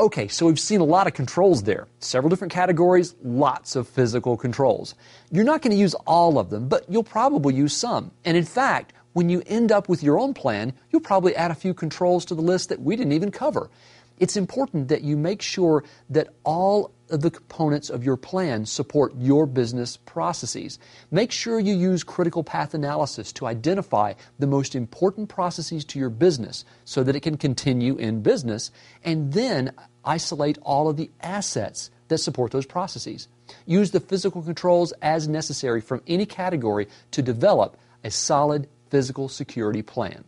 Okay, so we've seen a lot of controls there. Several different categories, lots of physical controls. You're not going to use all of them, but you'll probably use some. And in fact, when you end up with your own plan, you'll probably add a few controls to the list that we didn't even cover it's important that you make sure that all of the components of your plan support your business processes. Make sure you use critical path analysis to identify the most important processes to your business so that it can continue in business, and then isolate all of the assets that support those processes. Use the physical controls as necessary from any category to develop a solid physical security plan.